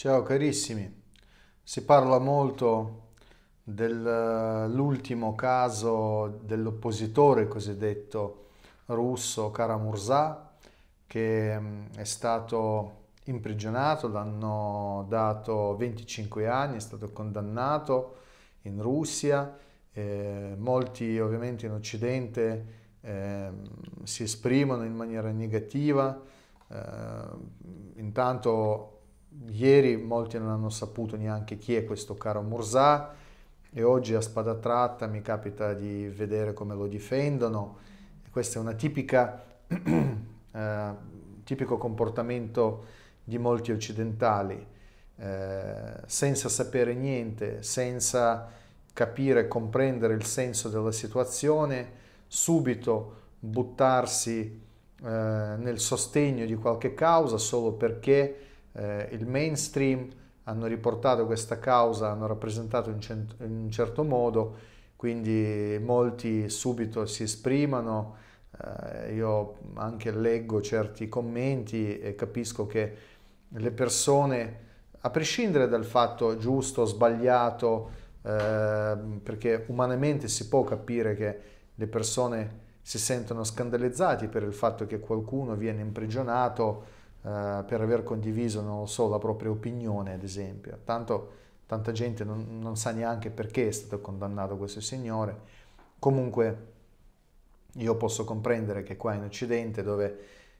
Ciao carissimi, si parla molto dell'ultimo eh, caso dell'oppositore cosiddetto russo Karamurza che mm, è stato imprigionato, l'hanno dato 25 anni, è stato condannato in Russia, eh, molti ovviamente in Occidente eh, si esprimono in maniera negativa, eh, intanto ieri molti non hanno saputo neanche chi è questo caro Mursà e oggi a spada tratta mi capita di vedere come lo difendono. Questo è un eh, tipico comportamento di molti occidentali, eh, senza sapere niente, senza capire, e comprendere il senso della situazione, subito buttarsi eh, nel sostegno di qualche causa solo perché eh, il mainstream hanno riportato questa causa, hanno rappresentato in, cent- in un certo modo, quindi molti subito si esprimono, eh, io anche leggo certi commenti e capisco che le persone, a prescindere dal fatto giusto o sbagliato, eh, perché umanamente si può capire che le persone si sentono scandalizzati per il fatto che qualcuno viene imprigionato, eh, per aver condiviso, non lo so, la propria opinione, ad esempio. Tanto, tanta gente non, non sa neanche perché è stato condannato questo signore. Comunque io posso comprendere che qua in Occidente, dove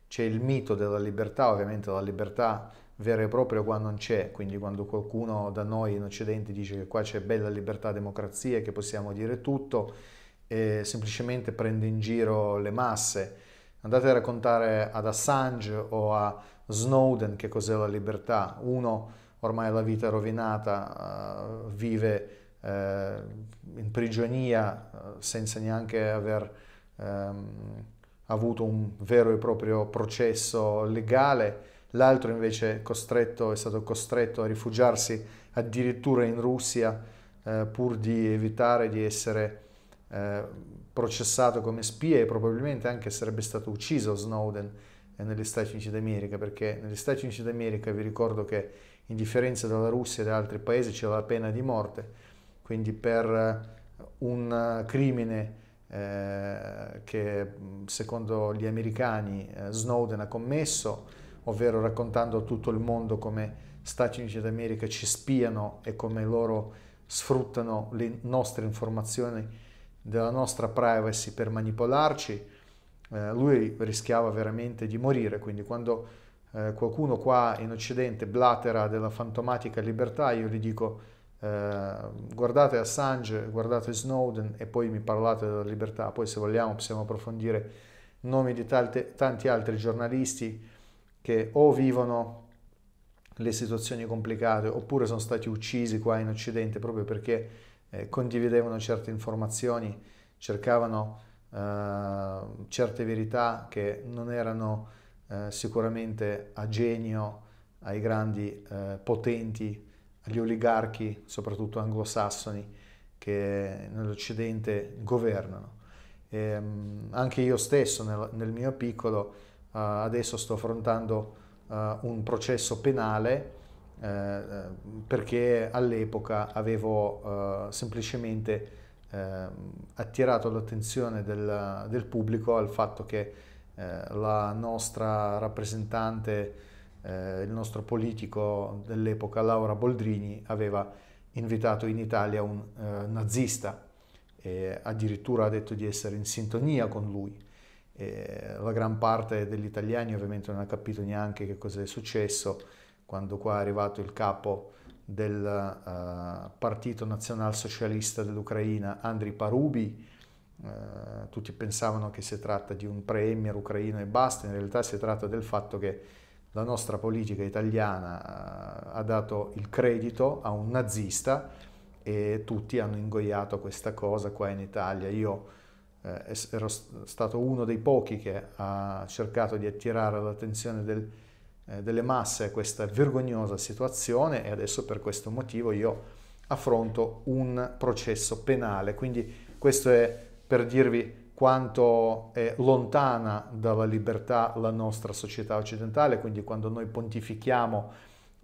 c'è il mito della libertà, ovviamente la libertà vera e propria qua non c'è, quindi quando qualcuno da noi in Occidente dice che qua c'è bella libertà, democrazia, che possiamo dire tutto, eh, semplicemente prende in giro le masse. Andate a raccontare ad Assange o a Snowden che cos'è la libertà. Uno ormai la vita è rovinata, eh, vive eh, in prigionia eh, senza neanche aver ehm, avuto un vero e proprio processo legale. L'altro invece è stato costretto a rifugiarsi addirittura in Russia pur di evitare di essere processato come spia e probabilmente anche sarebbe stato ucciso Snowden eh, negli Stati Uniti d'America, perché negli Stati Uniti d'America vi ricordo che in differenza dalla Russia e da altri paesi c'è la pena di morte, quindi per eh, un eh, crimine eh, che mm, secondo gli americani eh, Snowden ha commesso, ovvero raccontando a tutto il mondo come Stati Uniti d'America ci spiano e come loro sfruttano le nostre informazioni della nostra privacy per manipolarci, eh, lui rischiava veramente di morire. Quindi quando eh, qualcuno qua in Occidente blatera della fantomatica libertà, io gli dico eh, guardate Assange, guardate Snowden e poi mi parlate della libertà. Poi se vogliamo possiamo approfondire nomi di tante, tanti altri giornalisti che o vivono le situazioni complicate oppure sono stati uccisi qua in Occidente proprio perché eh, condividevano certe informazioni, cercavano eh, certe verità che non erano eh, sicuramente a genio ai grandi eh, potenti, agli oligarchi, soprattutto anglosassoni, che nell'Occidente governano. E, ehm, anche io stesso nel, nel mio piccolo eh, adesso sto affrontando eh, un processo penale eh, perché all'epoca avevo eh, semplicemente ehm, attirato l'attenzione del, del, pubblico al fatto che eh, la nostra rappresentante, eh, il nostro politico dell'epoca, Laura Boldrini, aveva invitato in Italia un eh, nazista e addirittura ha detto di essere in sintonia con lui. E la gran parte degli italiani ovviamente non ha capito neanche che cosa è successo quando qua è arrivato il capo del uh, Partito Nazionalsocialista dell'Ucraina, Andriy Parubi. Uh, eh, tutti pensavano che si tratta di un premier ucraino e basta, in realtà si tratta del fatto che la nostra politica italiana uh, ha dato il credito a un nazista e tutti hanno ingoiato questa cosa qua in Italia. Io ero stato uno dei pochi che ha cercato di attirare l'attenzione del, eh, delle masse questa vergognosa situazione e adesso per questo motivo io affronto un processo penale. Quindi questo è per dirvi quanto è lontana dalla libertà la nostra società occidentale, quindi quando noi pontifichiamo,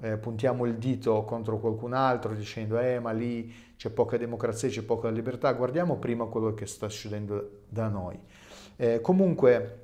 eh, puntiamo il dito contro qualcun altro dicendo eh ma lì c'è poca democrazia, c'è poca libertà, guardiamo prima quello che sta succedendo da noi. Eh, comunque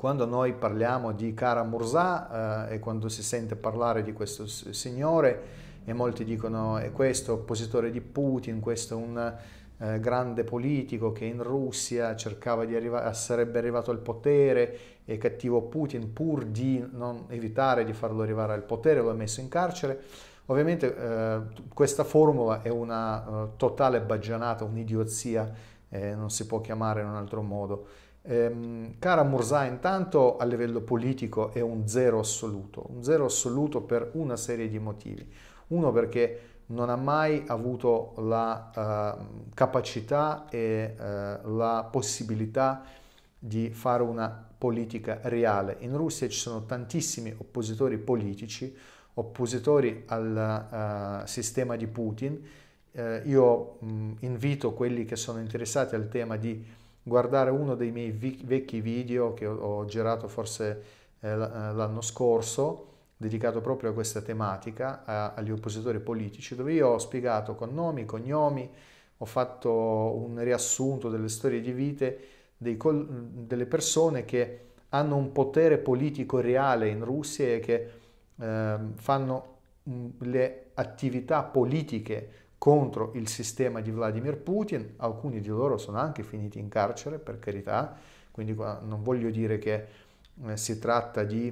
quando noi parliamo di Kara Mursa eh, e quando si sente parlare di questo signore e molti dicono è questo oppositore di Putin, questo è un eh, grande politico che in Russia cercava di arrivare, sarebbe arrivato al potere e cattivo Putin pur di non evitare di farlo arrivare al potere lo ha messo in carcere. Ovviamente eh, questa formula è una eh, totale baggianata, un'idiozia, eh, non si può chiamare in un altro modo. Ehm, cara Murzà intanto a livello politico è un zero assoluto, un zero assoluto per una serie di motivi. Uno perché non ha mai avuto la uh, capacità e uh, la possibilità di fare una politica reale. In Russia ci sono tantissimi oppositori politici, oppositori al uh, sistema di Putin. Eh, io mh, invito quelli che sono interessati al tema di guardare uno dei miei vi- vecchi video che ho, ho girato forse eh, eh, l'anno scorso, dedicato proprio a questa tematica, a, agli oppositori politici, dove io ho spiegato con nomi, cognomi, ho fatto un riassunto delle storie di vite col- delle persone che hanno un potere politico reale in Russia e che eh, fanno le attività politiche contro il sistema di Vladimir Putin, alcuni di loro sono anche finiti in carcere, per carità, quindi non voglio dire che eh, si tratta di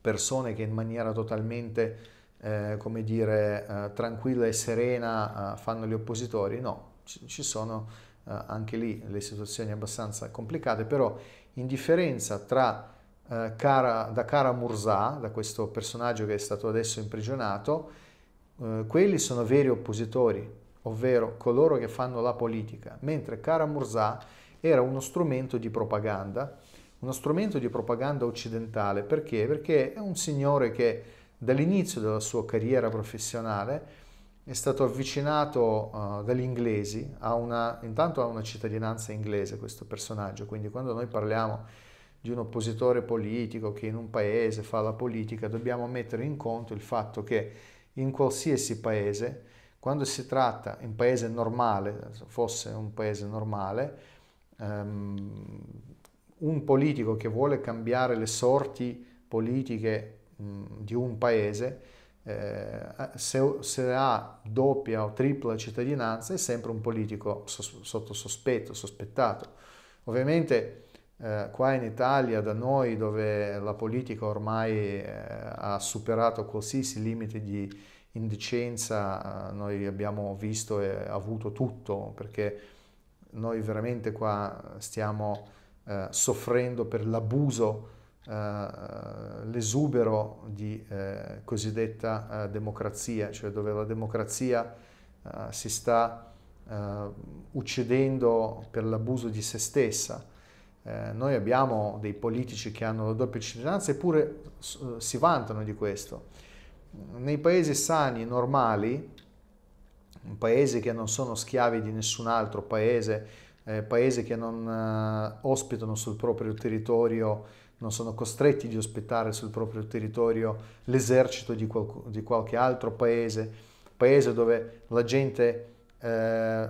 persone che in maniera totalmente, eh, come dire, eh, tranquilla e serena eh, fanno gli oppositori, no, ci, ci sono eh, anche lì le situazioni abbastanza complicate, però in differenza tra Cara, da Cara Mursa, da questo personaggio che è stato adesso imprigionato, eh, quelli sono veri oppositori, ovvero coloro che fanno la politica, mentre Kara-Murza era uno strumento di propaganda, uno strumento di propaganda occidentale. Perché? Perché è un signore che dall'inizio della sua carriera professionale è stato avvicinato uh, dagli inglesi, a una, intanto ha una cittadinanza inglese questo personaggio, quindi quando noi parliamo di un oppositore politico che in un paese fa la politica, dobbiamo mettere in conto il fatto che in qualsiasi paese, quando si tratta di un paese normale, fosse un paese normale, um, un politico che vuole cambiare le sorti politiche mh, di un paese, eh, eh, se, se, ha doppia o tripla cittadinanza è sempre un politico sos sotto sospetto, sospettato. Ovviamente eh, qua in Italia, da noi, dove la politica ormai eh, ha superato qualsiasi limite di indecenza, eh, noi abbiamo visto e avuto tutto, perché noi veramente qua stiamo eh, soffrendo per l'abuso, eh, l'esubero di eh, cosiddetta democrazia, cioè dove la democrazia si sta uccidendo per l'abuso di se stessa. Eh, noi abbiamo dei politici che hanno la doppia cittadinanza eppure eh, si vantano di questo. Nei paesi sani, normali, paesi che non sono schiavi di nessun altro paese, eh, paesi che non eh, ospitano sul proprio territorio, non sono costretti di ospitare sul proprio territorio l'esercito di, qual- di qualche altro paese, paese dove la gente eh,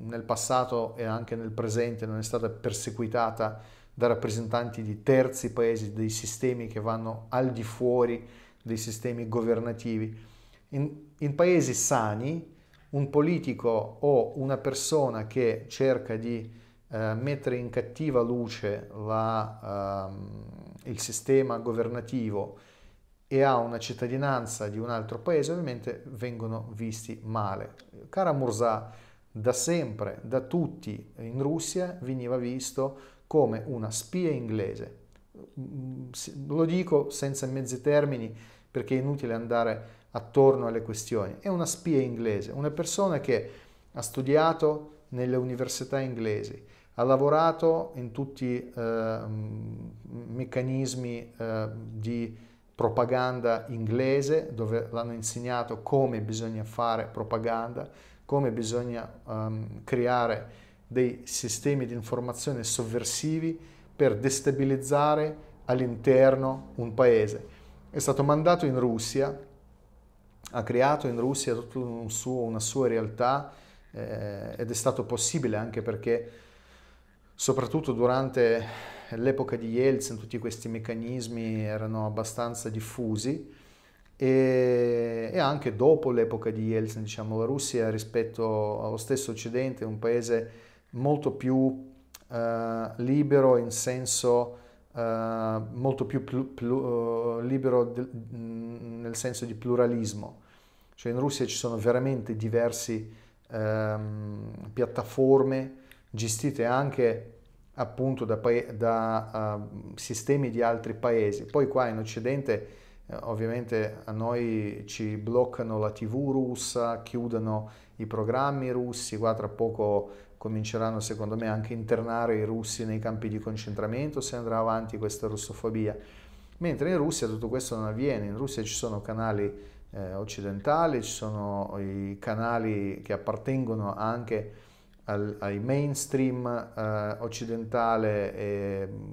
nel passato e anche nel presente non è stata perseguitata da rappresentanti di terzi paesi, dei sistemi che vanno al di fuori dei sistemi governativi. In, in paesi sani un politico o una persona che cerca di eh, mettere in cattiva luce la, eh, il sistema governativo e ha una cittadinanza di un altro paese ovviamente vengono visti male. Cara Mursa, da sempre, da tutti in Russia, veniva visto come una spia inglese. Mm, lo dico senza mezzi termini perché è inutile andare attorno alle questioni. È una spia inglese, una persona che ha studiato nelle università inglesi, ha lavorato in tutti eh, meccanismi eh, di propaganda inglese dove l'hanno insegnato come bisogna fare propaganda, come bisogna um, creare dei sistemi di informazione sovversivi per destabilizzare all'interno un paese. È stato mandato in Russia, ha creato in Russia tutta un una sua realtà eh, ed è stato possibile anche perché soprattutto durante l'epoca di Yeltsin tutti questi meccanismi erano abbastanza diffusi e, e anche dopo l'epoca di Yeltsin, diciamo, la Russia rispetto allo stesso Occidente è un paese molto più eh, libero in senso eh, molto più plu, plu, eh, libero de, mm, nel senso di pluralismo. Cioè in Russia ci sono veramente diverse ehm, piattaforme gestite anche appunto da, da uh, sistemi di altri paesi. Poi qua in Occidente eh, ovviamente a noi ci bloccano la tv russa, chiudono i programmi russi, qua tra poco cominceranno secondo me anche a internare i russi nei campi di concentramento se andrà avanti questa russofobia. Mentre in Russia tutto questo non avviene, in Russia ci sono canali eh, occidentali, ci sono i canali che appartengono anche al, ai mainstream eh, occidentale, e mm,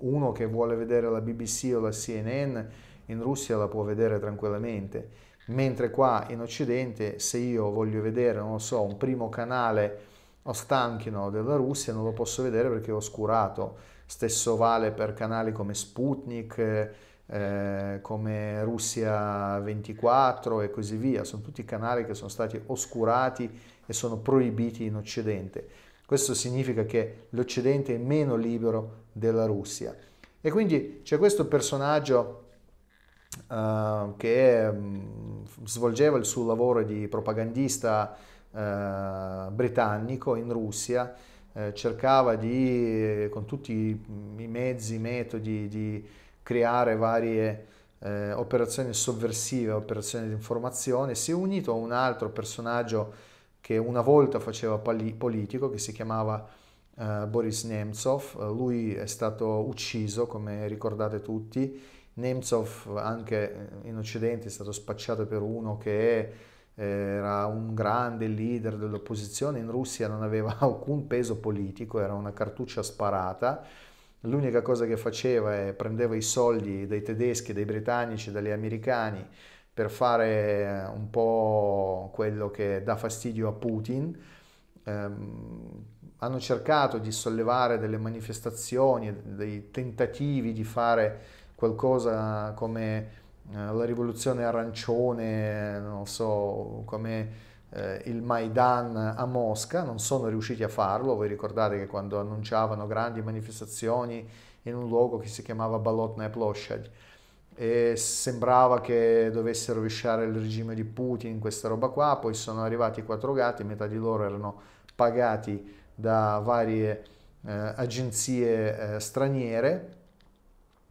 uno che vuole vedere la BBC o la CNN in Russia la può vedere tranquillamente, mentre qua in Occidente se io voglio vedere, non lo so, un primo canale o stanchino della Russia non lo posso vedere perché è oscurato. Stesso vale per canali come Sputnik, eh, come Russia 24 e così via. Sono tutti canali che sono stati oscurati e sono proibiti in Occidente. Questo significa che l'Occidente è meno libero della Russia. E quindi c'è questo personaggio uh, che mh, mm, svolgeva il suo lavoro di propagandista uh, britannico in Russia, uh, cercava di, con tutti mm, i mezzi, i metodi, di creare varie eh, operazioni sovversive, operazioni di informazione, si è unito a un altro personaggio che una volta faceva pali- politico, che si chiamava Boris Nemtsov, lui è stato ucciso, come ricordate tutti, Nemtsov anche in Occidente è stato spacciato per uno che eh, era un grande leader dell'opposizione, in Russia non aveva alcun peso politico, era una cartuccia sparata. L'unica cosa che faceva è prendeva i soldi dai tedeschi, dai britannici, dagli americani per fare eh, un po' quello che dà fastidio a Putin. Um, hanno cercato di sollevare delle manifestazioni, dei tentativi di fare qualcosa come eh, la rivoluzione arancione, non so, come eh, il Maidan a Mosca, non sono riusciti a farlo, voi ricordate che quando annunciavano grandi manifestazioni in un luogo che si chiamava Balotnaya Ploshad e sembrava che dovesse rovesciare il regime di Putin, questa roba qua, poi sono arrivati quattro gatti, metà di loro erano pagati da varie eh, agenzie eh, straniere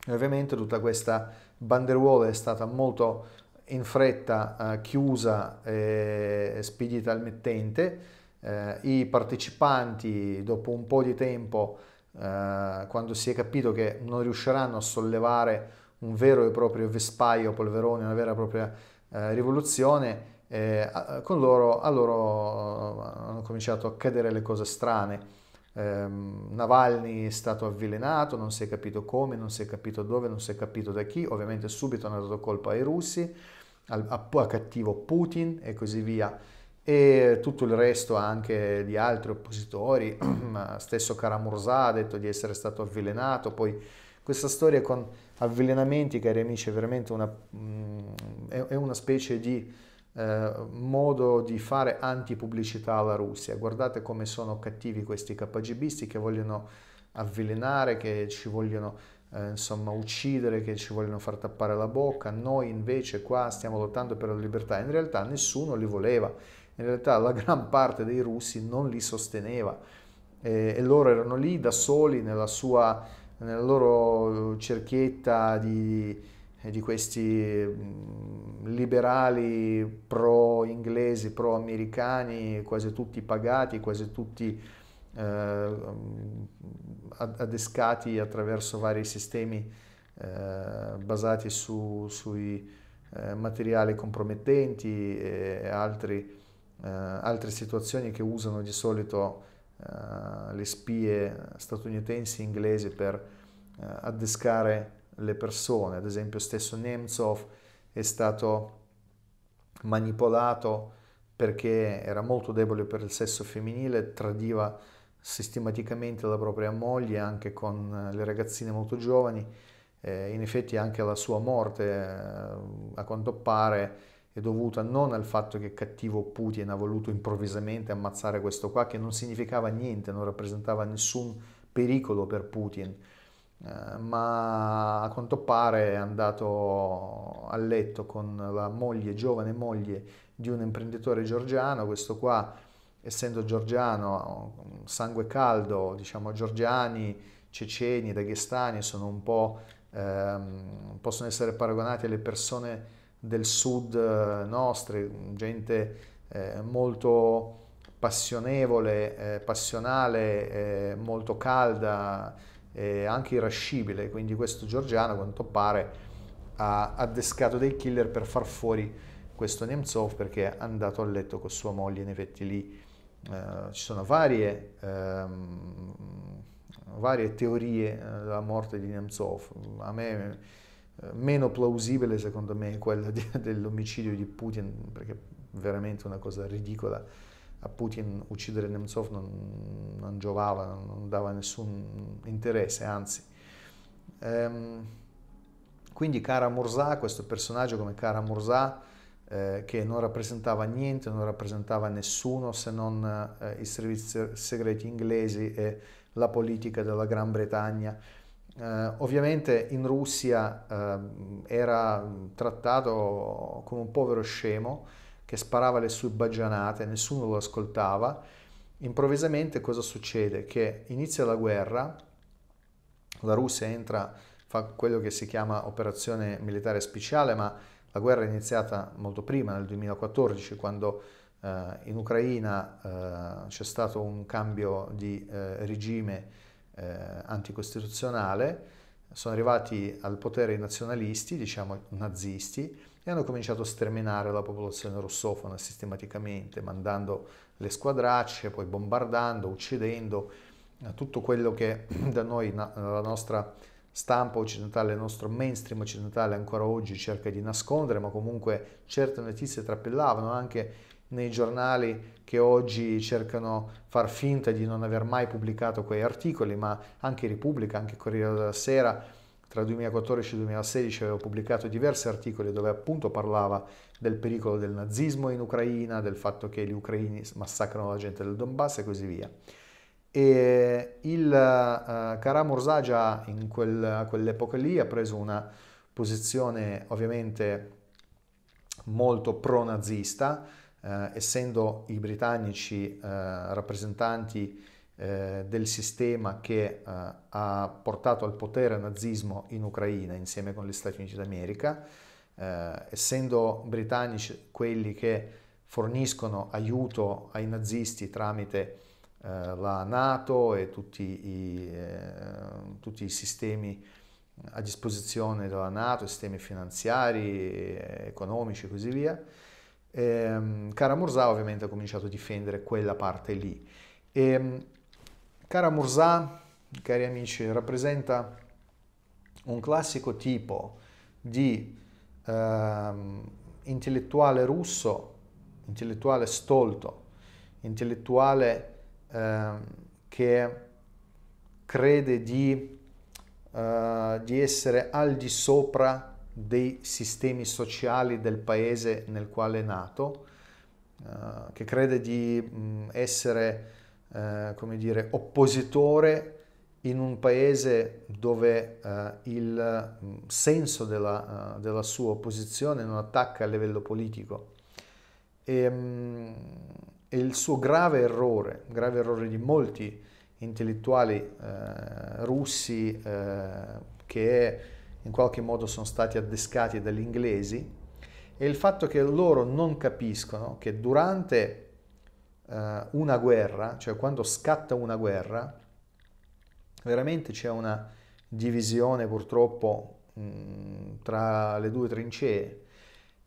e ovviamente tutta questa banderuola è stata molto in fretta eh, chiusa e spedita al mittente. Eh, I partecipanti dopo un po' di tempo, eh, quando si è capito che non riusciranno a sollevare un vero e proprio vespaio polverone, una vera e propria eh, rivoluzione, eh, con loro, a loro eh, hanno cominciato a cadere le cose strane Ehm, Navalny è stato avvelenato, non si è capito come, non si è capito dove, non si è capito da chi, ovviamente subito hanno dato colpa ai russi, al, a, a cattivo Putin e così via e tutto il resto anche di altri oppositori, stesso Karamurza ha detto di essere stato avvelenato, poi questa storia con avvelenamenti, cari amici, è veramente una, mm, è una specie di eh, modo di fare antipubblicità alla Russia. Guardate come sono cattivi questi KGBisti che vogliono avvelenare, che ci vogliono eh, insomma uccidere, che ci vogliono far tappare la bocca. Noi invece qua stiamo lottando per la libertà. In realtà nessuno li voleva, in realtà la gran parte dei russi non li sosteneva eh, e loro erano lì da soli nella, sua, nella loro eh, cerchietta di di questi mm, liberali pro-inglesi, pro-americani, quasi tutti pagati, quasi tutti eh, adescati attraverso vari sistemi eh, basati su, sui eh, materiali compromettenti e altri, eh, altre situazioni che usano di solito eh, le spie statunitensi e inglesi per eh, addescare le persone, ad esempio stesso Nemtsov è stato manipolato perché era molto debole per il sesso femminile, tradiva sistematicamente la propria moglie anche con eh, le ragazzine molto giovani, eh, in effetti anche la sua morte eh, a quanto pare è dovuta non al fatto che cattivo Putin ha voluto improvvisamente ammazzare questo qua che non significava niente, non rappresentava nessun pericolo per Putin, eh, ma a quanto pare è andato a letto con la moglie, giovane moglie di un imprenditore georgiano, questo qua essendo georgiano, sangue caldo, diciamo georgiani, ceceni, daghestani sono un po' ehm, possono essere paragonati alle persone del sud eh, nostre, gente eh, molto passionevole, eh, passionale, eh, molto calda, eh, anche irascibile, quindi questo Giorgiano a quanto pare ha addescato dei killer per far fuori questo Nemtsov perché è andato a letto con sua moglie, in effetti lì eh, ci sono varie, ehm, varie teorie eh, della morte di Nemtsov, a me eh, meno plausibile secondo me quella di, dell'omicidio di Putin perché è veramente una cosa ridicola a Putin uccidere Nemtsov non, non giovava, non dava nessun interesse, anzi. Ehm, quindi Cara Morza, questo personaggio come Cara Morza, eh, che non rappresentava niente, non rappresentava nessuno se non eh, i servizi segreti inglesi e la politica della Gran Bretagna. Eh, ovviamente in Russia ehm, era trattato come un povero scemo, che sparava le sue baggianate, nessuno lo ascoltava. Improvvisamente cosa succede? Che inizia la guerra, la Russia entra, fa quello che si chiama operazione militare speciale, ma la guerra è iniziata molto prima, nel 2014, quando eh, in Ucraina eh, c'è stato un cambio di eh, regime eh, anticostituzionale sono arrivati al potere i nazionalisti, diciamo nazisti, e hanno cominciato a sterminare la popolazione russofona sistematicamente, mandando le squadracce, poi bombardando, uccidendo eh, tutto quello che da noi, la nostra stampa occidentale, il nostro mainstream occidentale ancora oggi cerca di nascondere, ma comunque certe notizie trappelavano anche nei giornali che oggi cercano far finta di non aver mai pubblicato quei articoli, ma anche Repubblica, anche Corriere della Sera, tra 2014 e 2016 aveva pubblicato diversi articoli dove appunto parlava del pericolo del nazismo in Ucraina, del fatto che gli ucraini massacrano la gente del Donbass e così via. E il uh, Kara già in quel, quell'epoca lì ha preso una posizione ovviamente molto pro-nazista, eh, essendo i britannici eh, rappresentanti eh, del sistema che eh, ha portato al potere nazismo in Ucraina insieme con gli Stati Uniti d'America, eh, essendo britannici quelli che forniscono aiuto ai nazisti tramite la Nato e tutti i, tutti i sistemi a disposizione della Nato, sistemi finanziari, economici e così via. Ehm, Cara Murzà ovviamente ha cominciato a difendere quella parte lì. Ehm, Cara Murzà, cari amici, rappresenta un classico tipo di ehm, intellettuale russo, intellettuale stolto, intellettuale ehm, che crede di, uh, di essere al di sopra dei sistemi sociali del paese nel quale è nato, eh, che crede di mh, essere, eh, come dire, oppositore in un paese dove eh, il senso della, eh, della, sua opposizione non attacca a livello politico. E, mh, il suo grave errore, grave errore di molti intellettuali eh, russi, eh, che è in qualche modo sono stati addescati dagli inglesi, e il fatto che loro non capiscono che durante eh, una guerra, cioè quando scatta una guerra, veramente c'è una divisione purtroppo mh, tra le due trincee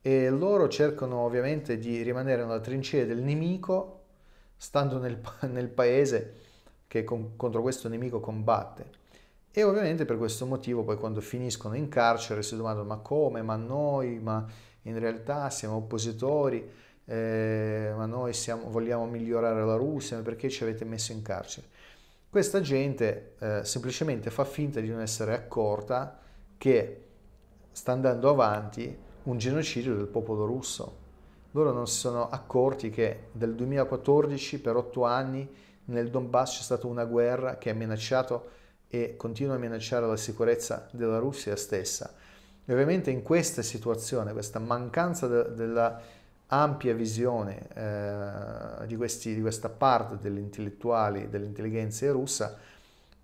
e loro cercano ovviamente di rimanere nella trincea del nemico, stando nel, nel paese che con, contro questo nemico combatte. E ovviamente per questo motivo poi quando finiscono in carcere si domandano ma come, ma noi, ma in realtà siamo oppositori, eh, ma noi siamo, vogliamo migliorare la Russia, ma perché ci avete messo in carcere? Questa gente eh, semplicemente fa finta di non essere accorta che sta andando avanti un genocidio del popolo russo. Loro non si sono accorti che dal 2014 per otto anni nel Donbass c'è stata una guerra che ha minacciato e continua a minacciare la sicurezza della Russia stessa. E ovviamente in questa situazione, questa mancanza de- della ampia visione eh, di, questi, di, questa parte degli intellettuali, e dell'intelligenza russa,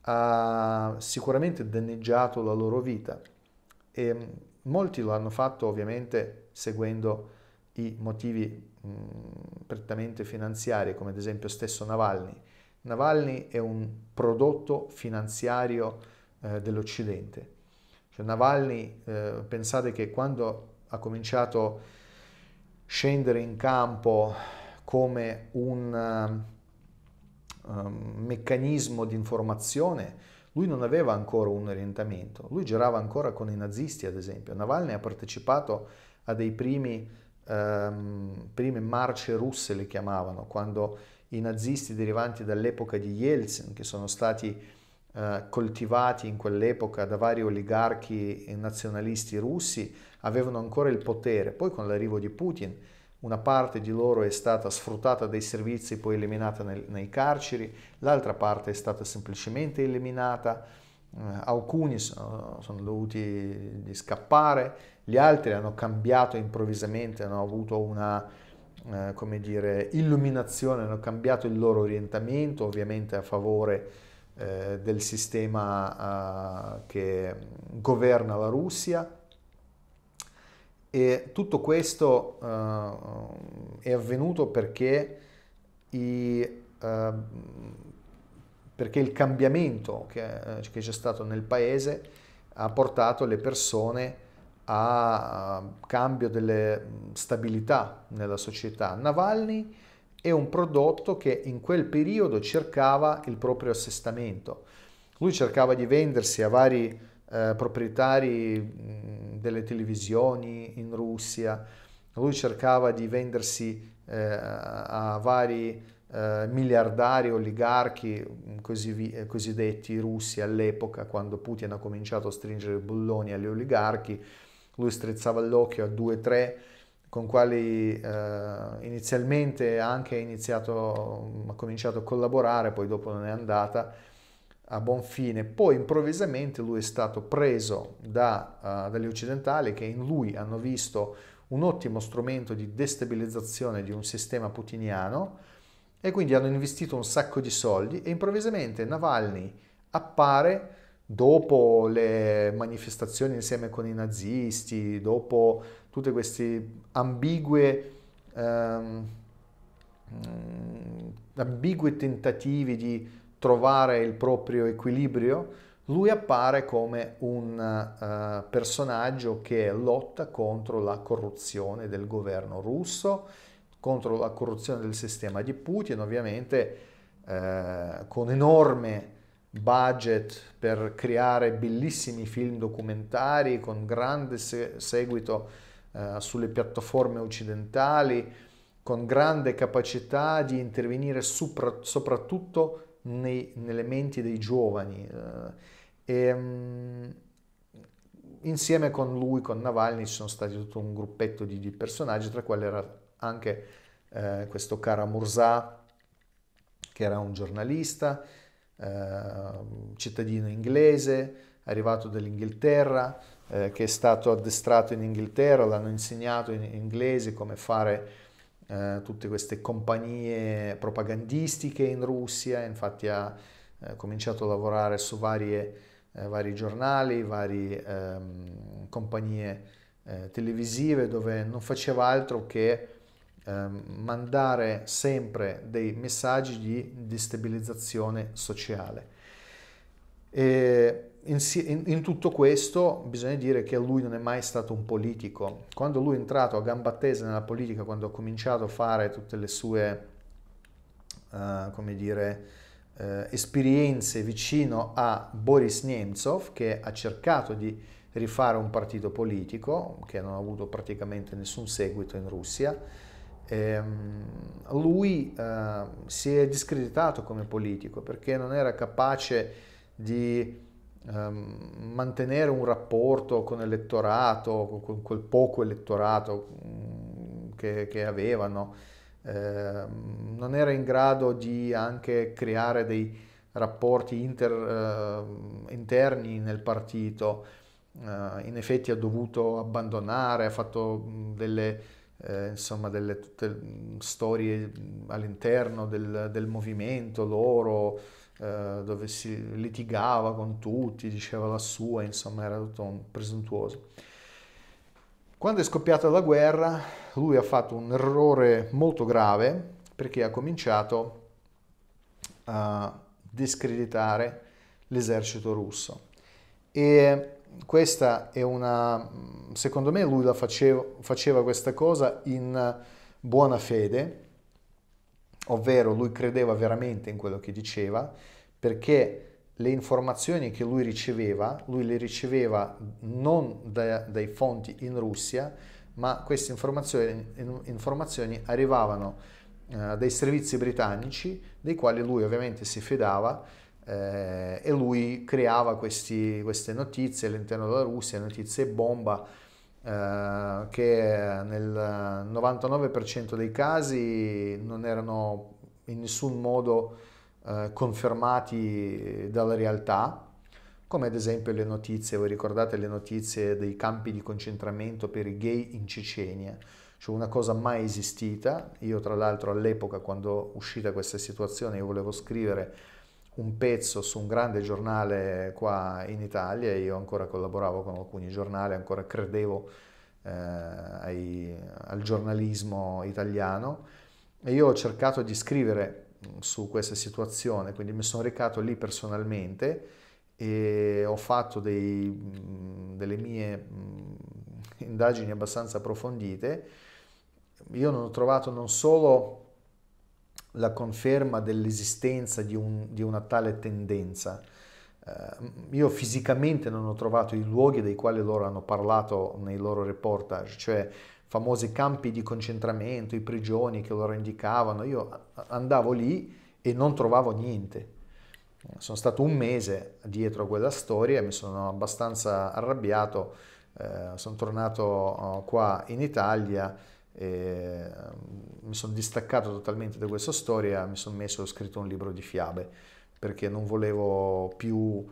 ha sicuramente danneggiato la loro vita. E molti lo hanno fatto ovviamente seguendo i motivi mh, mm, prettamente finanziari, come ad esempio stesso Navalny Navalny è un prodotto finanziario eh, dell'Occidente. Cioè, Navalny, eh, pensate che quando ha cominciato a scendere in campo come un uh, um, meccanismo di informazione, lui non aveva ancora un orientamento, lui girava ancora con i nazisti, ad esempio. Navalny ha partecipato a dei primi, um, prime marce russe, le chiamavano, quando i nazisti derivanti dall'epoca di Yeltsin, che sono stati eh, coltivati in quell'epoca da vari oligarchi nazionalisti russi, avevano ancora il potere. Poi con l'arrivo di Putin una parte di loro è stata sfruttata dai servizi e poi eliminata nel, nei carceri, l'altra parte è stata semplicemente eliminata, eh, alcuni sono, eh, sono dovuti scappare, gli altri hanno cambiato improvvisamente, hanno avuto una eh, come dire, illuminazione, hanno cambiato il loro orientamento, ovviamente a favore eh, del sistema che governa la Russia. E tutto questo eh, è avvenuto perché i ehm, perché il cambiamento eh, che, c'è stato nel paese ha portato le persone a a cambio delle stabilità nella società. Navalny è un prodotto che in quel periodo cercava il proprio assestamento. Lui cercava di vendersi a vari eh, proprietari delle televisioni in Russia, lui cercava di vendersi eh, a vari eh, miliardari, oligarchi così eh, cosiddetti russi all'epoca, quando Putin ha cominciato a stringere bulloni agli oligarchi, lui strizzava l'occhio a due o tre con quali eh, inizialmente anche iniziato, mm, ha cominciato a collaborare, poi dopo non è andata a buon fine. Poi improvvisamente lui è stato preso da, uh, dagli occidentali che in lui hanno visto un ottimo strumento di destabilizzazione di un sistema putiniano e quindi hanno investito un sacco di soldi e improvvisamente Navalny appare dopo le manifestazioni insieme con i nazisti, dopo tutte queste ambigue, ehm, mm, ambigue tentativi di trovare il proprio equilibrio, lui appare come un uh, personaggio che lotta contro la corruzione del governo russo, contro la corruzione del sistema di Putin, ovviamente eh, con enorme budget per creare bellissimi film documentari con grande se- seguito eh, sulle piattaforme occidentali, con grande capacità di intervenire sopra- soprattutto nei, nelle menti dei giovani. Eh, e, ehm, mh, insieme con lui, con Navalny, ci sono stati tutto un gruppetto di, di personaggi, tra quali era anche eh, questo cara Murza, che era un giornalista, Ehm, cittadino inglese, arrivato dall'Inghilterra, eh, che è stato addestrato in Inghilterra, l'hanno insegnato in inglese come fare eh, tutte queste compagnie propagandistiche in Russia, infatti ha eh, cominciato a lavorare su varie, eh, vari giornali, varie ehm, compagnie eh, televisive dove non faceva altro che Ehm, mandare sempre dei messaggi di destabilizzazione sociale. In, in, in, tutto questo bisogna dire che lui non è mai stato un politico. Quando lui è entrato a gamba tesa nella politica, quando ha cominciato a fare tutte le sue, uh, come dire, uh, esperienze vicino a Boris Nemtsov, che ha cercato di rifare un partito politico, che non ha avuto praticamente nessun seguito in Russia, Ehm, lui eh, si è discreditato come politico perché non era capace di eh, mantenere un rapporto con l'elettorato, con quel poco elettorato mm, che, che avevano, eh, non era in grado di anche creare dei rapporti inter, ehm, interni nel partito, ehm, in effetti ha dovuto abbandonare, ha fatto mm, delle eh, insomma, delle tutte, storie all'interno del, del movimento loro, eh, dove si litigava con tutti, diceva la sua, insomma, era tutto un presuntuoso. Quando è scoppiata la guerra, lui ha fatto un errore molto grave perché ha cominciato a discreditare l'esercito russo. E questa è una, mm, secondo me lui faceva, faceva questa cosa in buona fede, ovvero lui credeva veramente in quello che diceva, perché le informazioni che lui riceveva, lui le riceveva non da, dai fonti in Russia, ma queste informazioni, informazioni arrivavano eh, dai servizi britannici, dei quali lui ovviamente si fidava, eh, e lui creava questi, queste notizie all'interno della Russia, notizie bomba, eh, che nel 99% dei casi non erano in nessun modo eh, confermati dalla realtà, come ad esempio le notizie, voi ricordate le notizie dei campi di concentramento per i gay in Cecenia, cioè una cosa mai esistita. Io tra l'altro all'epoca, quando uscita questa situazione, io volevo scrivere un pezzo su un grande giornale qua in Italia e io ancora collaboravo con alcuni giornali, ancora credevo eh, ai, al giornalismo italiano e io ho cercato di scrivere mm, su questa situazione, quindi mi sono recato lì personalmente e ho fatto dei, mm, delle mie mm, indagini abbastanza approfondite. Io non ho trovato non solo la conferma dell'esistenza di, un, di una tale tendenza. Uh, io fisicamente non ho trovato i luoghi dei quali loro hanno parlato nei loro reportage, cioè famosi campi di concentramento, i prigioni che loro indicavano. Io andavo lì e non trovavo niente. Sono stato un mese dietro a quella storia, mi sono abbastanza arrabbiato, eh, sono tornato eh, qua in Italia e mm, mi sono distaccato totalmente da questa storia, mi sono messo e ho scritto un libro di fiabe perché non volevo più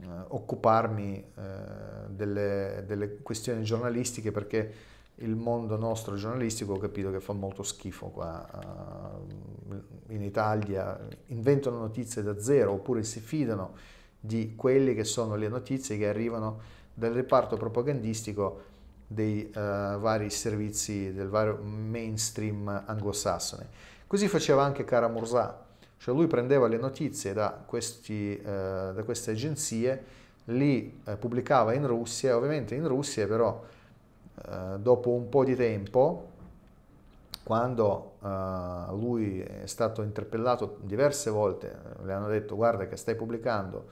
eh, occuparmi eh, delle, delle, questioni giornalistiche perché il mondo nostro giornalistico ho capito che fa molto schifo qua uh, in Italia, inventano notizie da zero oppure si fidano di quelle che sono le notizie che arrivano dal reparto propagandistico dei uh, vari servizi, del vario mainstream anglosassone. Così faceva anche Cara Murzà, cioè lui prendeva le notizie da, questi, uh, da queste agenzie, li uh, pubblicava in Russia, ovviamente in Russia però dopo un po' di tempo, quando lui è stato interpellato diverse volte, le hanno detto guarda che stai pubblicando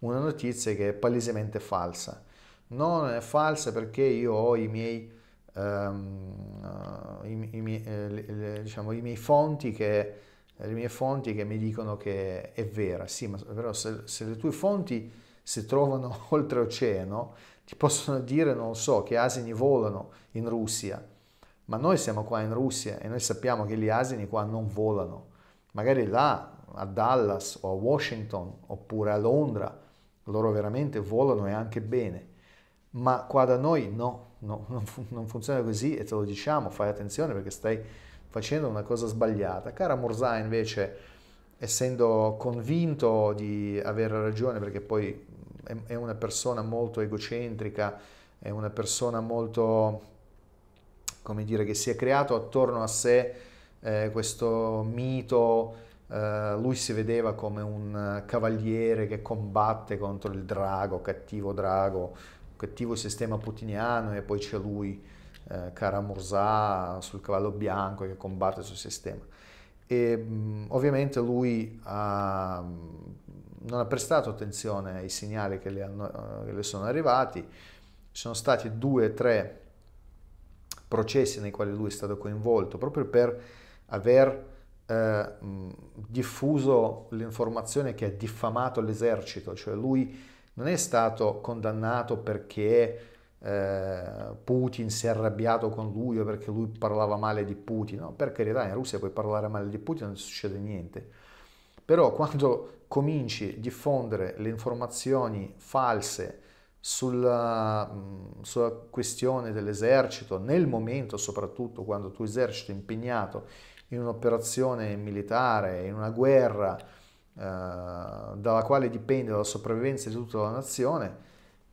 una notizia che è palesemente falsa non è falsa perché io ho i miei, um, i, i, miei, eh, le, le, diciamo, i miei fonti che le mie fonti che mi dicono che è vera, sì, ma però se, se le tue fonti si trovano oltreoceano, ti possono dire, non so, che asini volano in Russia, ma noi siamo qua in Russia e noi sappiamo che gli asini qua non volano, magari là a Dallas o a Washington oppure a Londra loro veramente volano e anche bene, ma qua da noi no, no non, fun- non funziona così e te lo diciamo, fai attenzione perché stai facendo una cosa sbagliata. Cara Morzà invece, essendo convinto di aver ragione, perché poi è una persona molto egocentrica, è una persona molto, come dire, che si è creato attorno a sé eh, questo mito, eh, lui si vedeva come un cavaliere che combatte contro il drago, cattivo drago, cattivo sistema putiniano e poi c'è lui, eh, Karamurza, sul cavallo bianco che combatte sul sistema. E, mm, ovviamente lui ha, mm, non ha prestato attenzione ai segnali che le, hanno, eh, che le sono arrivati, ci sono stati due o tre processi nei quali lui è stato coinvolto proprio per aver eh, mm, diffuso l'informazione che ha diffamato l'esercito, cioè lui non è stato condannato perché eh, Putin si è arrabbiato con lui o perché lui parlava male di Putin. No, per carità, in Russia puoi parlare male di Putin, non succede niente. Però quando cominci a diffondere le informazioni false sulla, mm, sulla questione dell'esercito, nel momento soprattutto quando il tuo esercito è impegnato in un'operazione militare, in una guerra, eh, dalla quale dipende la sopravvivenza di tutta la nazione,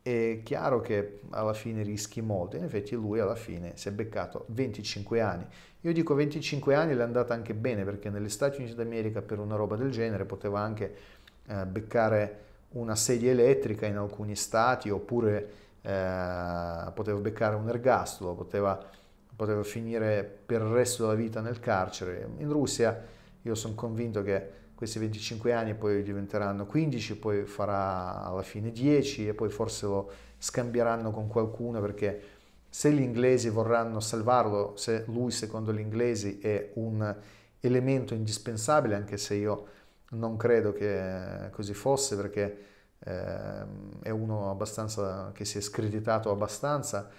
è chiaro che alla fine rischi molto. In effetti lui alla fine si è beccato 25 anni. Io dico 25 anni l'è andata anche bene perché negli Stati Uniti d'America per una roba del genere poteva anche eh, beccare una sedia elettrica in alcuni stati oppure eh, poteva beccare un ergastolo, poteva, poteva finire per il resto della vita nel carcere. In Russia io sono convinto che questi 25 anni poi diventeranno 15, poi farà alla fine 10 e poi forse lo scambieranno con qualcuno perché se gli inglesi vorranno salvarlo, se lui secondo gli inglesi è un elemento indispensabile, anche se io non credo che così fosse perché eh, è uno abbastanza che si è screditato abbastanza,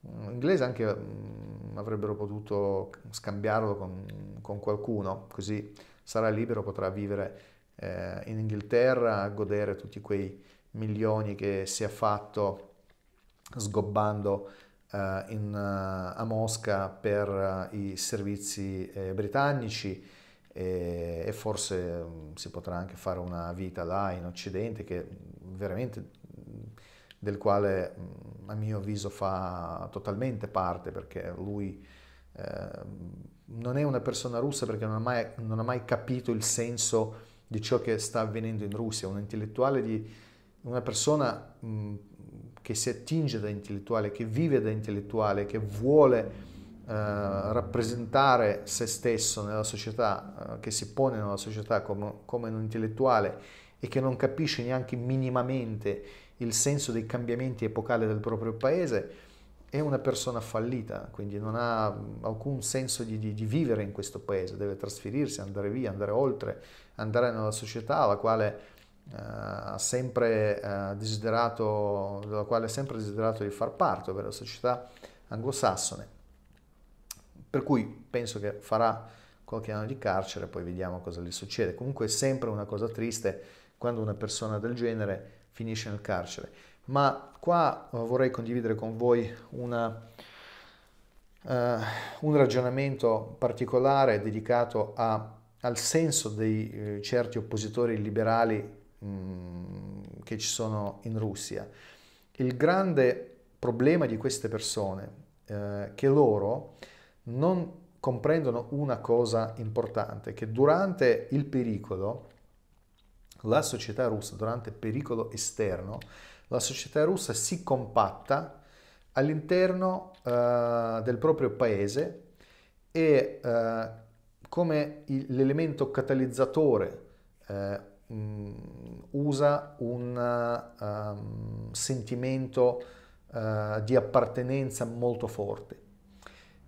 gli inglesi anche mh, avrebbero potuto scambiarlo con, con qualcuno, così sarà libero potrà vivere eh, in Inghilterra, godere tutti quei milioni che si è fatto sgobbando eh, in, eh, a Mosca per eh, i servizi eh, britannici e, e forse mh, mm, si potrà anche fare una vita là in Occidente che veramente mm, del quale mm, a mio avviso fa totalmente parte perché lui eh, non è una persona russa perché non ha, mai, non ha mai capito il senso di ciò che sta avvenendo in Russia, un intellettuale di una persona mh, che si attinge da intellettuale, che vive da intellettuale, che vuole eh, rappresentare se stesso nella società, eh, che si pone nella società come, come un intellettuale e che non capisce neanche minimamente il senso dei cambiamenti epocali del proprio paese, è una persona fallita, quindi non ha mm, alcun senso di, di, di, vivere in questo paese, deve trasferirsi, andare via, andare oltre, andare nella società alla quale eh, ha sempre eh, desiderato, della quale ha sempre desiderato di far parte, ovvero la società anglosassone. Per cui penso che farà qualche anno di carcere, poi vediamo cosa gli succede. Comunque è sempre una cosa triste quando una persona del genere finisce nel carcere ma qua eh, vorrei condividere con voi una, uh, un ragionamento particolare dedicato a, al senso dei eh, certi oppositori liberali mm, che ci sono in Russia. Il grande problema di queste persone è eh, che loro non comprendono una cosa importante, che durante il pericolo, la società russa, durante il pericolo esterno, la società russa si compatta all'interno eh, del proprio paese e eh, come il, l'elemento catalizzatore eh, mm, usa un um, sentimento uh, di appartenenza molto forte.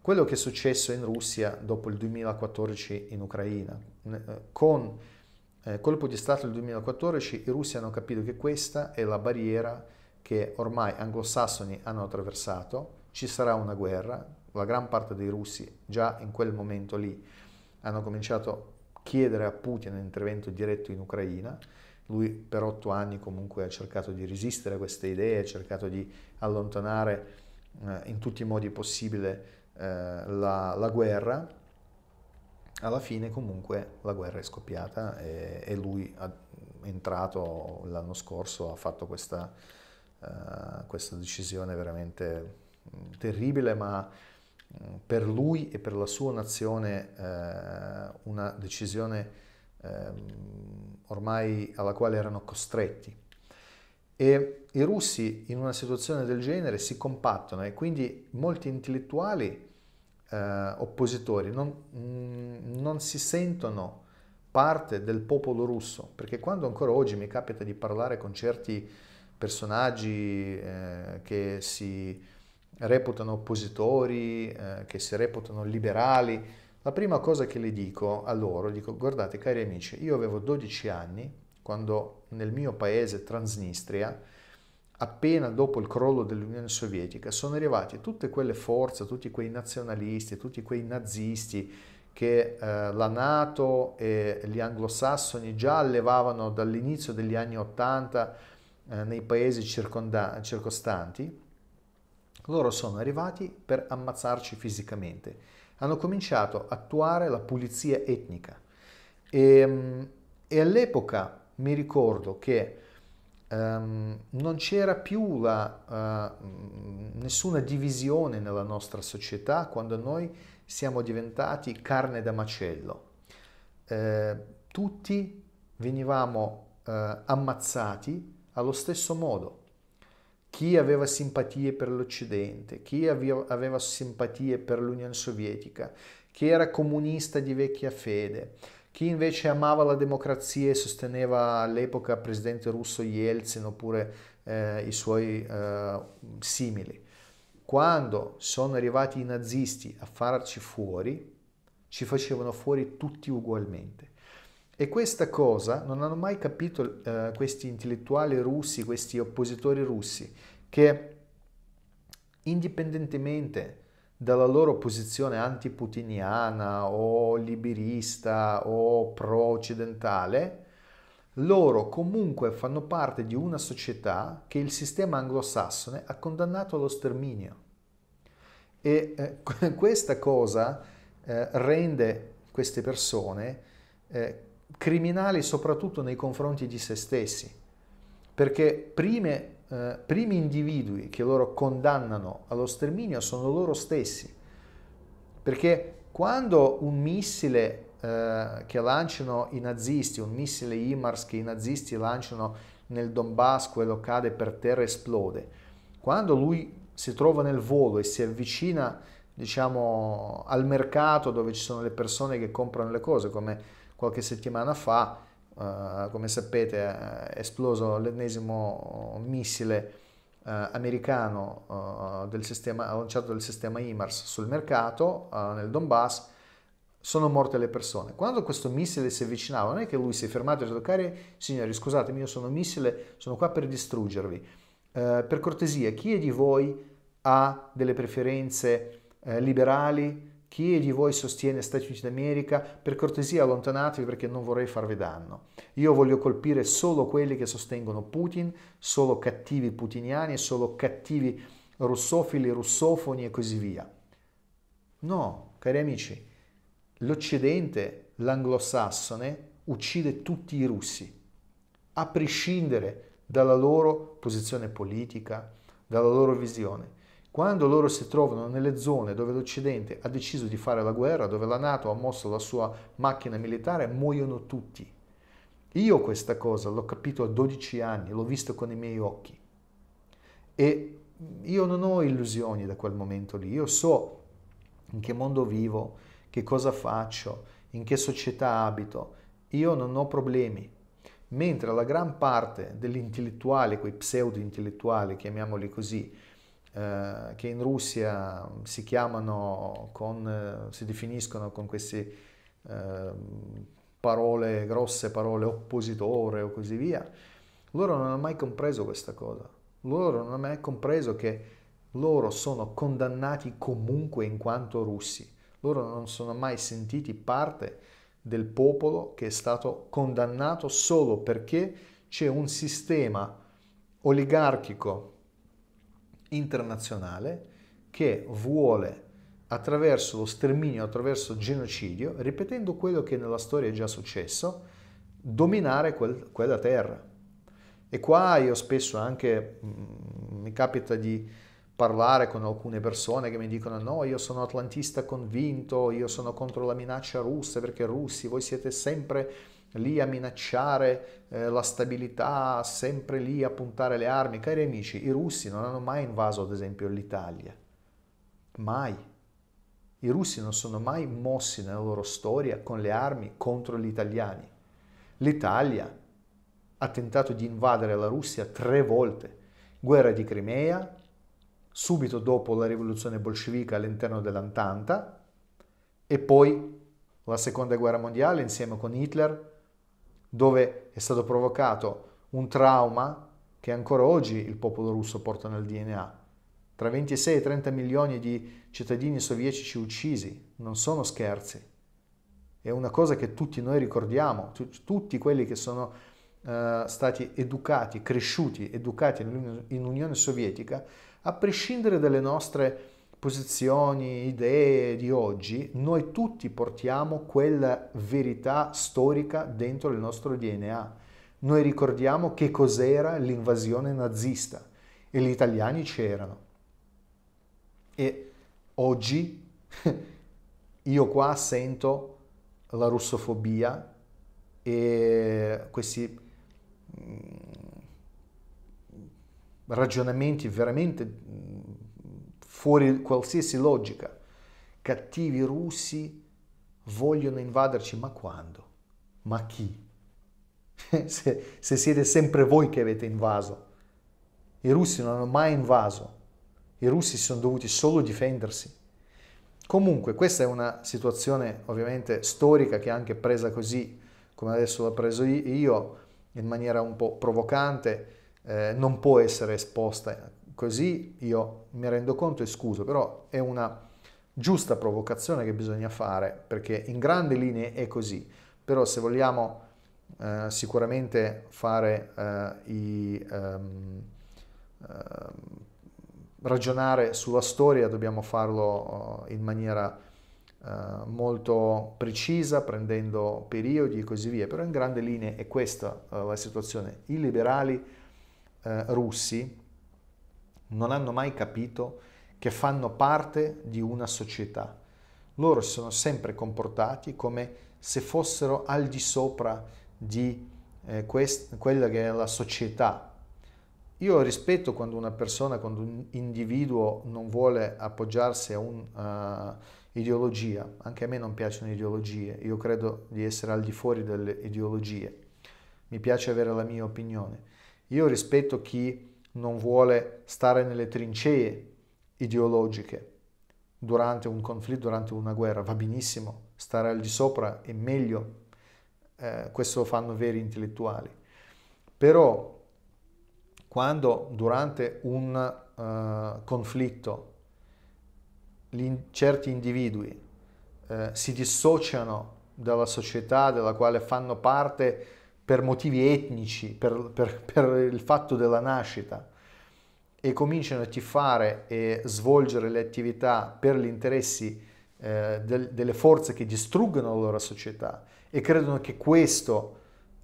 Quello che è successo in Russia dopo il 2014 in Ucraina, eh, con eh, colpo di Stato del 2014, i russi hanno capito che questa è la barriera che ormai anglosassoni hanno attraversato, ci sarà una guerra, la gran parte dei russi già in quel momento lì hanno cominciato a chiedere a Putin un intervento diretto in Ucraina, lui per otto anni comunque ha cercato di resistere a queste idee, ha cercato di allontanare eh, in tutti i modi possibili eh, la, la guerra, alla fine comunque la guerra è scoppiata e, e lui è entrato l'anno scorso, ha fatto questa, uh, questa decisione veramente terribile, ma per lui e per la sua nazione uh, una decisione um, ormai alla quale erano costretti. E i russi in una situazione del genere si compattano e quindi molti intellettuali eh, oppositori non, mm, non si sentono parte del popolo russo, perché quando ancora oggi mi capita di parlare con certi personaggi eh, che si reputano oppositori, eh, che si reputano liberali, la prima cosa che le dico a loro, dico guardate cari amici, io avevo 12 anni quando nel mio paese Transnistria appena dopo il crollo dell'Unione Sovietica sono arrivate tutte quelle forze, tutti quei nazionalisti, tutti quei nazisti che eh, la Nato e gli anglosassoni già allevavano dall'inizio degli anni Ottanta eh, nei paesi circostanti, loro sono arrivati per ammazzarci fisicamente. Hanno cominciato a attuare la pulizia etnica. E, ehm, e all'epoca mi ricordo che Um, non c'era più la, uh, nessuna divisione nella nostra società quando noi siamo diventati carne da macello. Uh, tutti venivamo uh, ammazzati allo stesso modo. Chi aveva simpatie per l'Occidente, chi aveva simpatie per l'Unione Sovietica, chi era comunista di vecchia fede, chi invece amava la democrazia e sosteneva all'epoca presidente russo Yeltsin oppure eh, i suoi eh, simili. Quando sono arrivati i nazisti a farci fuori, ci facevano fuori tutti ugualmente. E questa cosa non hanno mai capito eh, questi intellettuali russi, questi oppositori russi, che indipendentemente dalla loro posizione antiputiniana o liberista o pro-occidentale, loro comunque fanno parte di una società che il sistema anglosassone ha condannato allo sterminio. E eh, questa cosa eh, rende queste persone eh, criminali soprattutto nei confronti di se stessi, perché prime eh, primi individui che loro condannano allo sterminio sono loro stessi. Perché quando un missile eh, che lanciano i nazisti, un missile IMARS che i nazisti lanciano nel Donbass, quello cade per terra e esplode, quando lui si trova nel volo e si avvicina diciamo al mercato dove ci sono le persone che comprano le cose come qualche settimana fa Uh, come sapete è esploso l'ennesimo missile uh, americano uh, del sistema, lanciato dal sistema IMARS sul mercato nel Donbass, sono morte le persone. Quando questo missile si avvicinava, non è che lui si è fermato e ha detto cari signori scusatemi io sono un missile, sono qua per distruggervi. per cortesia, chi di voi ha delle preferenze liberali? Chi di voi sostiene Stati Uniti d'America, per cortesia allontanatevi perché non vorrei farvi danno. Io voglio colpire solo quelli che sostengono Putin, solo cattivi putiniani, solo cattivi russofili, russofoni e così via. No, cari amici, l'Occidente, l'anglosassone, uccide tutti i russi, a prescindere dalla loro posizione politica, dalla loro visione. Quando loro si trovano nelle zone dove l'Occidente ha deciso di fare la guerra, dove la Nato ha mosso la sua macchina militare, muoiono tutti. Io questa cosa l'ho capito a 12 anni, l'ho visto con i miei occhi. E io non ho illusioni da quel momento lì, io so in che mondo vivo, che cosa faccio, in che società abito, io non ho problemi. Mentre la gran parte degli intellettuali, quei pseudo intellettuali, chiamiamoli così, eh, che in Russia si chiamano, con, eh, si definiscono con queste eh, parole, grosse parole, oppositore o così via, loro non hanno mai compreso questa cosa. Loro non hanno mai compreso che loro sono condannati comunque in quanto russi. Loro non sono mai sentiti parte del popolo che è stato condannato solo perché c'è un sistema oligarchico internazionale che vuole attraverso lo sterminio, attraverso il genocidio, ripetendo quello che nella storia è già successo, dominare quel, quella terra. E qua io spesso anche mh, mm, mi capita di parlare con alcune persone che mi dicono no, io sono atlantista convinto, io sono contro la minaccia russa perché russi, voi siete sempre lì a minacciare eh, la stabilità, sempre lì a puntare le armi. Cari amici, i russi non hanno mai invaso, ad esempio, l'Italia. Mai. I russi non sono mai mossi nella loro storia con le armi contro gli italiani. L'Italia ha tentato di invadere la Russia tre volte. Guerra di Crimea, subito dopo la rivoluzione bolscevica all'interno dell'Antanta e poi la seconda guerra mondiale insieme con Hitler dove è stato provocato un trauma che ancora oggi il popolo russo porta nel DNA. Tra 26 e 30 milioni di cittadini sovietici uccisi, non sono scherzi. È una cosa che tutti noi ricordiamo, tutti quelli che sono eh, stati educati, cresciuti, educati in Unione Sovietica, a prescindere dalle nostre posizioni, idee di oggi, noi tutti portiamo quella verità storica dentro il nostro DNA. Noi ricordiamo che cos'era l'invasione nazista e gli italiani c'erano. E oggi io qua sento la russofobia e questi mm, ragionamenti veramente mm, fuori qualsiasi logica. Cattivi russi vogliono invaderci, ma quando? Ma chi? se, se siete sempre voi che avete invaso. I russi non hanno mai invaso, i russi si sono dovuti solo difendersi. Comunque questa è una situazione ovviamente storica che è anche presa così, come adesso l'ho preso io, in maniera un po' provocante, eh, non può essere esposta Così io mi rendo conto e scuso, però è una giusta provocazione che bisogna fare, perché in grandi linee è così. Però se vogliamo eh, sicuramente fare eh, i, ehm, eh, ragionare sulla storia, dobbiamo farlo eh, in maniera eh, molto precisa, prendendo periodi e così via. Però in grandi linee è questa eh, la situazione. I liberali russi, non hanno mai capito che fanno parte di una società. Loro si sono sempre comportati come se fossero al di sopra di eh, quest- quella che è la società. Io rispetto quando una persona, quando un individuo non vuole appoggiarsi a un'ideologia, eh, uh, anche a me non piacciono ideologie, io credo di essere al di fuori delle ideologie, mi piace avere la mia opinione. Io rispetto chi non vuole stare nelle trincee ideologiche durante un conflitto, durante una guerra, va benissimo, stare al di sopra è meglio, eh, questo lo fanno veri intellettuali. Però quando durante un uh, conflitto in certi individui eh, si dissociano dalla società della quale fanno parte, per motivi etnici, per, per, per il fatto della nascita e cominciano a tifare e svolgere le attività per gli interessi eh, del, delle forze che distruggono la loro società e credono che questo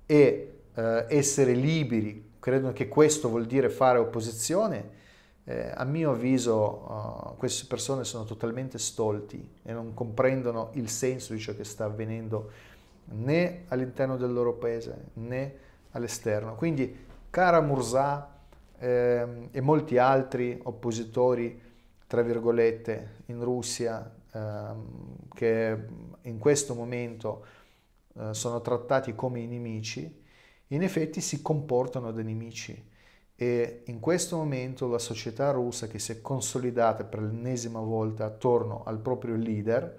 è eh, essere liberi, credono che questo vuol dire fare opposizione, eh, a mio avviso eh, queste persone sono totalmente stolti e non comprendono il senso di ciò che sta avvenendo né all'interno del loro paese né all'esterno. Quindi cara Mursa eh, e molti altri oppositori, tra virgolette, in Russia, eh, che in questo momento eh, sono trattati come nemici, in effetti si comportano da nemici. E in questo momento la società russa che si è consolidata per l'ennesima volta attorno al proprio leader,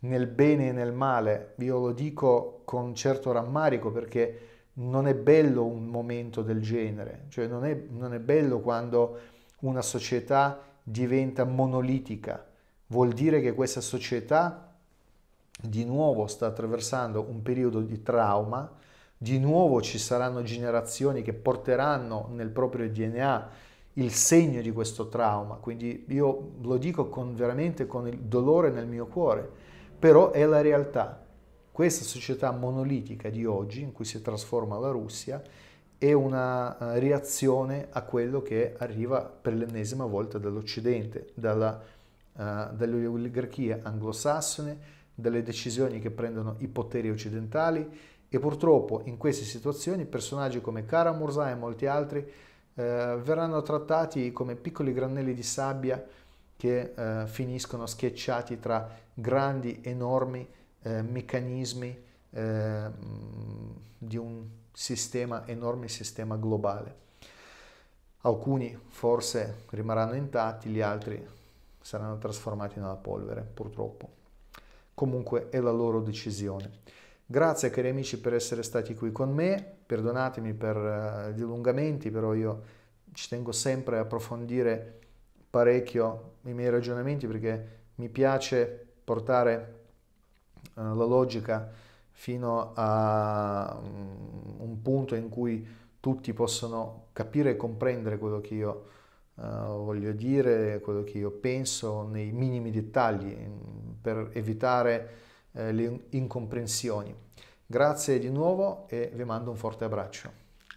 nel bene e nel male. Io lo dico con certo rammarico perché non è bello un momento del genere, cioè non è, non è bello quando una società diventa monolitica, vuol dire che questa società di nuovo sta attraversando un periodo di trauma, di nuovo ci saranno generazioni che porteranno nel proprio DNA il segno di questo trauma, quindi io lo dico con, veramente con il dolore nel mio cuore però è la realtà. Questa società monolitica di oggi, in cui si trasforma la Russia, è una eh, reazione a quello che arriva per l'ennesima volta dall'Occidente, dalla, uh, dalle oligarchie anglosassone, dalle decisioni che prendono i poteri occidentali e purtroppo in queste situazioni personaggi come Kara Mursa e molti altri eh, verranno trattati come piccoli granelli di sabbia che eh, finiscono schiacciati tra grandi, enormi eh, meccanismi eh, di un sistema, enorme sistema globale. Alcuni forse rimarranno intatti, gli altri saranno trasformati nella polvere, purtroppo. Comunque è la loro decisione. Grazie cari amici per essere stati qui con me, perdonatemi per uh, dilungamenti, però io ci tengo sempre a approfondire parecchio nei miei ragionamenti perché mi piace portare eh, la logica fino a mm, un punto in cui tutti possono capire e comprendere quello che io eh, voglio dire, quello che io penso nei minimi dettagli mm, per evitare eh, le incomprensioni. Grazie di nuovo e vi mando un forte abbraccio.